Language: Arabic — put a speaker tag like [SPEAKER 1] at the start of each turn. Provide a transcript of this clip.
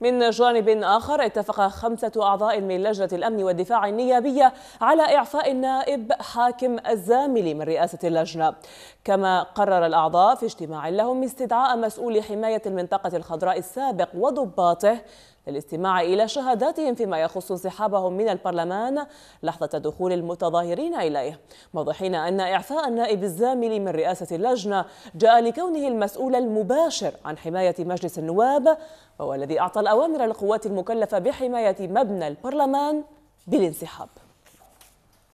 [SPEAKER 1] من جانب آخر اتفق خمسة أعضاء من لجنة الأمن والدفاع النيابية على إعفاء النائب حاكم الزامل من رئاسة اللجنة كما قرر الأعضاء في اجتماع لهم استدعاء مسؤول حماية المنطقة الخضراء السابق وضباطه للاستماع إلى شهاداتهم فيما يخص انسحابهم من البرلمان لحظة دخول المتظاهرين إليه موضحين أن إعفاء النائب الزامل من رئاسة اللجنة جاء لكونه المسؤول المباشر عن حماية مجلس النواب وهو الذي أعطى الأوامر للقوات المكلفة بحماية مبنى البرلمان بالانسحاب